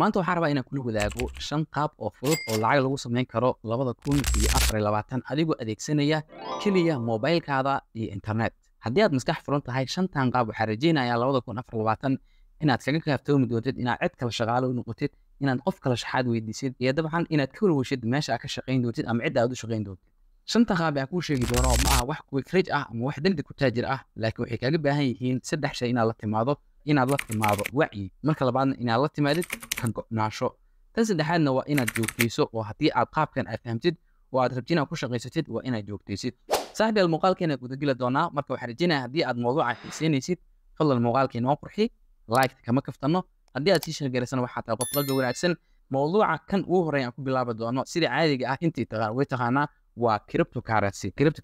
maanta waxaan rabaa inaan kula wadaago shan qaab oo fudud oo lacag lagu samayn karo labada kun iyo afar iyo labaatan adigoo adeegsanaya keliya moobaylkaada iyo internet haddii aad maskax furan tahay shantan qaab waxaa rajeynayaa labada kun afar labaatan inaad kaga kaaftoomi doontid inaad cid kale shaqaalo u noqotid inaad qof kale shaxaad weydiisid iyo dabcan inaad ka warweyshid meesha aad ka shaqayn doontid ama cidda aad u shaqayn doontid shanta qaab aan kuu sheegi doono ma aha wax kuwikrij ah ama wax dembi ku taajir ah laakiin waxay kaaga baahan yihiin saddex shay inaad la timaado inaad la timaado wacyi marka labaadna inaad la timaadid ka go-naasho tan saddexaadna waa inaad joogtayso oo haddii aad qaabkan aad fahamtid oo aad rabtin aad ku shaqaysatid waa inaad joogtaysid saaxiibayaal muuqaalkeena gudageli doonaa marka waxaan rajeynayaa haddii aad mooduuca xiiseynaysid fadlan muuqaalkii noo qurxi liketa kama kaftanno haddii aad sii sheegaraysan waxaa tahay qof wanaagsan mawduuca kan ugu horreyn aan ku bilaabi doono sida caadiga ah intii taqaan way taqaanaa waa cripto currency cripto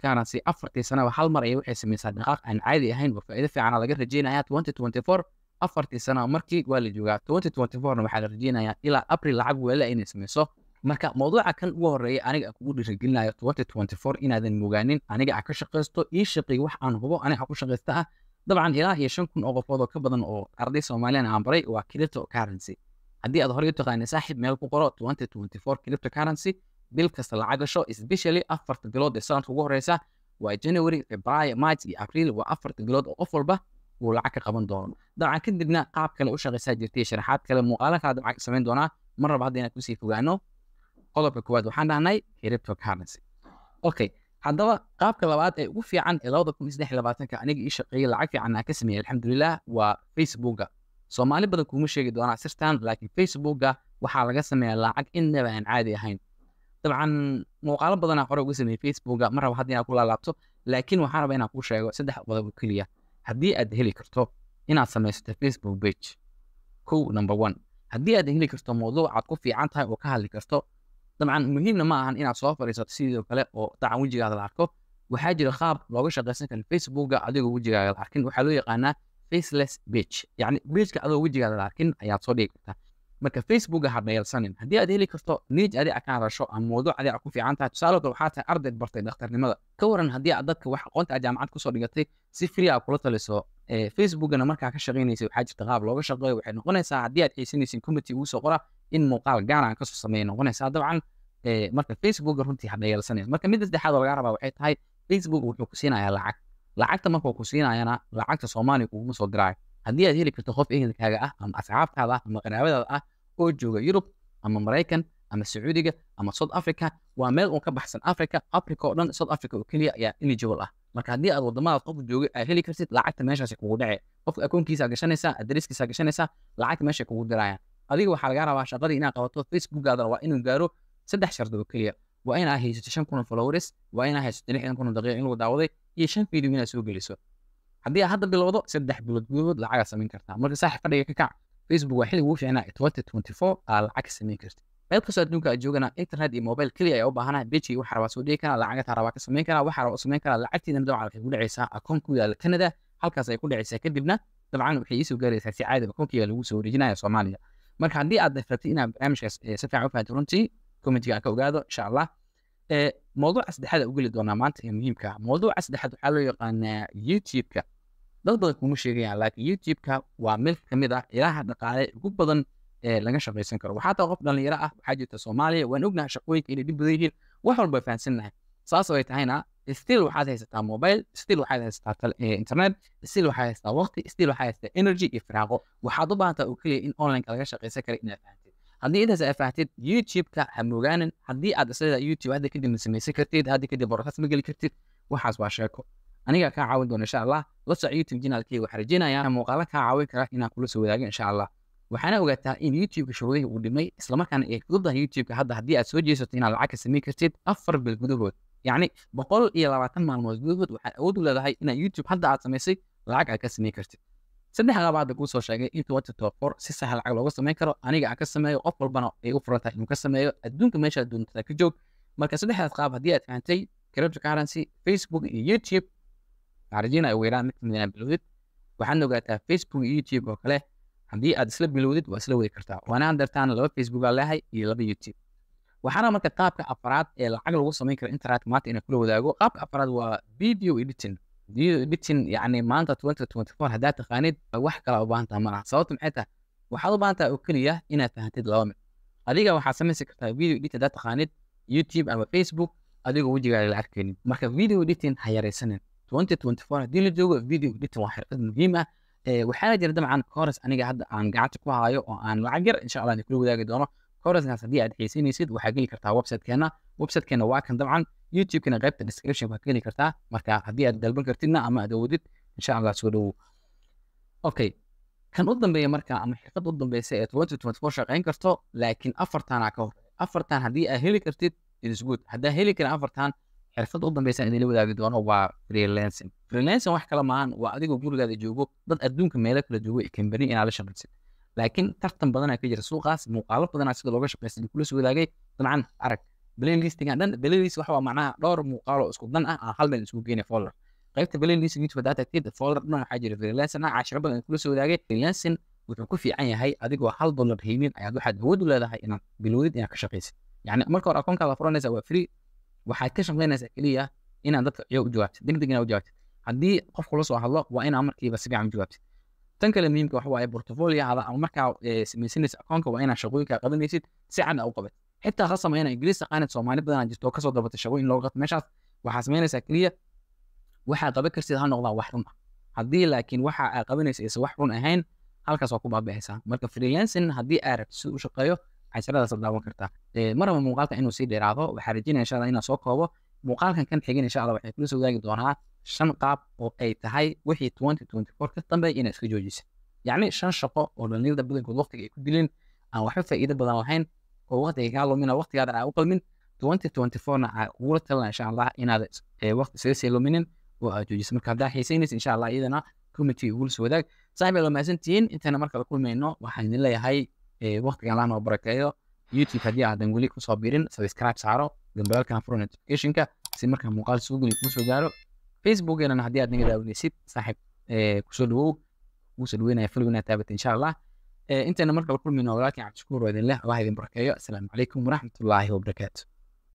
afartii sanaba hal mar ayay waxay sameysaa dhaqaaq aan caadi ahayn oo faa'iido fiicana laga rajeynaya twenty twenty four afartii sanaa markii waa la joogaa twenty twenty fourna waxaa la rajeynayaa ilaa april lacag weela inay sameyso marka mawduuca kan ugu horeeya aniga aan kugu dhiirigelinayo twenty twenty four inaadan mogaanin aniga aan ka shaqaysto ii shaqeey wax aan hubo aniga aan ku shaqaysta ah dabcan ilaa iyo shan kun oo qofood oo ka badan oo arday soomaaliyan aan baray waa cripto haddii aad horey u taqaanay saaxiib meel ku qoro twenty twenty four cripto bil kasta lacag gasho sbecially afarta bilood ee sanadka ugu horeysa waa january february march iyo abriil waa afarta bilood oo qof walba uu lacag ka qaban doono dabcan kadibna qaab kale u shaqeysaa jirtay sharaxaad kale muuqaalo kale dabcan samayn doonaa mar raba hadda inaan kusii fogaano qodobka koowaad waxaan dhahnay cryptocurrency okay haddaba qaabka labaad ee ugu fiican ee labada kun saddex labaatanka aniga ii shaqeeyey lacag fiican aan ka sameeyey alxamdulilah waa facebooka soomaali badan kuuma sheegi doonaa sirtan laakiin facebooka waxaa laga sameeyaa lacag innaba aan caadi ahayn dabcan muuqaalo badana hore uga sameeyey facebooka ma raba hadda inaad ku laalaabto laakiin waxaan raba inaan kuu sheego saddex qodob oo keliya haddii aad heli karto inaad samaysato facebook bage kow number one haddii aad heli karto mowduuc aad ku fiican tahay oo ka hadli karto dabcan muhiimna ma ahan inaad soo fariisato sidoo kale oo dacan wejigaada la arko waxaa jira qaab looga shaqaysan kara facebooka adigoo wejigaaga la arkin waxaa loo yaqaanaa faceless bage yacni bageka adoo wejigaada la arkin ayaad soo dhigi kartaa marka facebooka ha beelsanin haddii aad heli karto niij a ka hadasho ama mawduuc adica ku fiican tahay tusaale kale waxaa tahay ardayd bartay dhakhtarnimada ka waran haddii aad dadka wax aqoonta aad jaamacad kusoo dhigatay si free aa ah kula taliso facebookana markaa ka shaqaynaysa waxaa jirta qaab looga shaqeeyo waxay noqonaysaa haddii aad xiisanaysin community ugu soo qora in muuqaal gaana aan ah kasoo sameeya noqonaysaa dabcan marka facebooka runtii ha beelsanin marka midda saddexaad oo lagaa rabaa waxay tahay facebook wuxuu ku siinayaa lacag lacagta markuu ku siinayana lacagta soomaaliya kuguma soo diraayo haddii aad heli karto qof ehelkaaga ah ama asxaabtaada ah ama qaraabadaada ah oo jooga yurub ama maraykan ama sacuudiga ama south africa waa meel uun ka baxsan africa africa oo dhan south africa oo keliya ayaa eligible ah marka haddii aad wadamadaad qof jooga aad heli kartid lacagta meeshaas kugu dhece qofka akoonkiisaa gashanaysaa adreskiisaa gashanaysaa lacagta meesha kugu dirayaan adiga waxaa lagaa rabaa shaqadii inaad qabato facebookaadana waa inuu gaaro saddex shardi oo keliya waa inaa haysato shan kun followers waa inaa haysato lix kun daqiiq in lagu daawaday iyo shan video inaad soo geliso haddii aad hadda bilowdo saddex bilood gudahood lacagaad samayn kartaa marka saaxi fadhiga ka kac facebook waa xilli ugu fiicnaa twenty twenty four aa lacag samayn kartid meel kastoo adduunka aad joogana internet iyo mobile keliya ayaa u baahana bejigi waxaa rabaa soo dhigi karaa lacagataa rabaa ka samayn karaa waxaa rabaa u samayn karaa lacagtiidana dabcan waxay ku dhacaysaa akoonku yaalla canada halkaas ay ku dhacaysaa kadibna dabcan waxay iisoo gaaraysaa si caadib ah akoonkiga lagu soo wareejinaya soomaaliya marka haddii aad rabtid inaad barnaamijkaas eh, si fiican u fahanto runtii commentiga aan ka ogaado insha allah eh, mowduuca saddexaad aan doonaa maanta ee muhiimka ah saddexaad waxaa loo yaqaanaa youtube-ka dad badan kuma sheegayaan laakiin youtube waa mid ka mid ah ilaha dhaqaale ugu badan ee laga shaqaysan karo waxaa taa qof dhalinyaro ah waxaa jirta soomaaliya waan ognahay shaqooyinka inay dhib badan yihiin wax walba fahamsannahay saas ay tahayna still waxaad haysataa mobile still waxaad haysataa internet still waxaad haysataa waqti still waxaad haysataa energy iyo firaaqo waxaad u baahantaa oo keliya in onlineka laga shaqaysan kara inaad fahamtid haddii intaas aad fahamtid youtube-ka hamogaanin haddii aad isleedaa youtube hadda kadib samaysan kartid hadda kadib borokas ma geli kartid waxaas waa sheeko anigaa kaa caawin doona insha allah la soc youtube janaalkeyga waxaa rajeynayaa muuqaalo kaa caawin kara inaan kula soo wadaago insha allah waxaana ogaataa in youtubeka shuruudihii uu dhimay islamarkaana ay fududdahay youtubeka hadda haddii aad soo jeesato inaad lacag ka samayn kartid afar bil gudahood yacni boqol iyo labaatan maalmood gudahood waxaad awood u leedahay inaad youtube hadda aad samaysay lacag aad ka samayn kartid saddex alabaada kuu soo sheegay in twenty tofor si sax lacag looga samayn karo aniga aan ka sameeyo qof walbana ay u furantahay inuu ka sameeyo adduunka meeshaad doontaa ka joog marka saddexdaas qaab haddii aad fahantay cryptocurrency facebook iyo youtube maxaarjiin ay ugu mid kamid inaa bilowdid waxaad ogaataa facebook iyo youtube oo kale haddii aad isla bilowdid waa isla wadi kartaa waana hadeertaan laba facebookaa leahay iyo laba youtube waxaana marka qaabka afaraad ee lacag lagu samayn kara internet maanta inaan kula wadaago qaabka afaraad waa video editing video editing yani maanta twenty twenty four haddaa taqaanid wax kala u baahan malaha sababta maxay tahay waxaad u baahan tahay oo keliya inaad fahantid laba mid adiga waxaad samaysan kartaa video editing haddaa taqaanid youtube ama facebook adigoo wejigaaga la arkeynin marka video editing ha yaraysanin 2024 haddii la joogo video editing waa xirfad muhiim ah eh, waxaana jira dabcan chorus aniga hadda aan gacanta ku hayo oo aan lacag yar insha allah kula wadaagi doono chorusgaas haddii aad xiisinaysid waxaa geli kartaa websitekeena websitekeena waa kan dabcan youtube qaybta description waa geli kartaa marka haddii aad dalban kartidna ama aad awoodid insha allah soo dhowow okay kan u dambeeya marka ama xirfadda u dambeysa ee twenty karto laakiin afartanaa ka hor afartan haddii aad heli kartid it is good haddaa heli karin afartan xirfad u dambeysa idin la wadaagi doono waa freelancing freelancing wax kala maahan waa adigoo gurigaada joogo dad adduunka meelo kala joogo ee kambani inaa la shaqaysid laakiin tartan badanaa ka jira suuqaas muuqaalo badanaa sida looga shaqaysan kula soo wadaagay dabcan arag playlistigan dhan blaylist waxa waa macnaha dhowr muuqaalo isku dan ah aan hal meel isugu geynay folder qaybta blaylist youtube haddaad tagtid folder dhan waxaa jira freelancing ah cashiro badan kula soo wadaagay freelancing wuxuu ku fiican yahay adigoo hal dollar haynin ayaad waxaad awood u leedahay inaad bilowdid inaad ka shaqaysid yacni marka hore akoonkaada furanaysa waa free waxaad ka shaqaynaysaa keliya inaad dadka u jawaabtid degdegna u jawaabtid haddii qofku la soo hadlo waa inaa markiiba si fiican u jawaabtid tan kale muhiimka waxa waaye portfolioada ama markaa samaysanaysa akoonka waa inaa shaqooyinkaa qadanaysid si cadna u qabad xitaa ha samayna ingiriis taqaanid soomaali badanaa jirto kasoo dabatay shaqooyin looga qabto meeshaas waxaa samaynaysaa keliya waxaa qaban karsid ha noqdaa wax run ah haddii laakiin waxa aa qabanaysa aysan wax run ahayn halkaas waa ku baabixaysaa marka freelancing haddii aa rabtid si u shaqeeyo xaysanadaas ad daawan kartaa maraba muuqaalka inuu sii dheeraado waxaa rajinaya insha alla inaan soo koobo muuqaalkan kan xigan insha alla waxay kula soo waagi doonaa shan qaab oo ay tahay wixii twenty twenty four ka dambeeya inaad iska joojisa yacni shan shaqo oo dhalinyarada badankood waqtiga ay ku dilin aan waxba faa'iido badan lahayn oo waqtiga kaa lumina waqtigaadan aa u qalmin twenty twenty fourna aa ugula talina insha allah inaad waqti isaga sii luminin oo aad joojisa marka haddaa xiisaynaysa insha allah iyadana committee ugula soo wadaag saaxiib aad waa mahadsantihiin intayna markala kulmayno waxaan idin leeyahay waqtigan laanoo barakeeyo youtube haddii aadan weli kusoo biirin subscribe saaro gambaalkan furo notificationka si markaa muuqaal soo geli kuusoo gaaro facebookeenana haddii aad naga daawanaysid saaxib kusoo dhawow kuusoo dhaweynaya filmina taabata insha allah intayna markala kulmayno walaalkan cabdishakuur waa idin allah idin barakeeyo asalaamu calaykum waraxmatullaahi wabarakaatu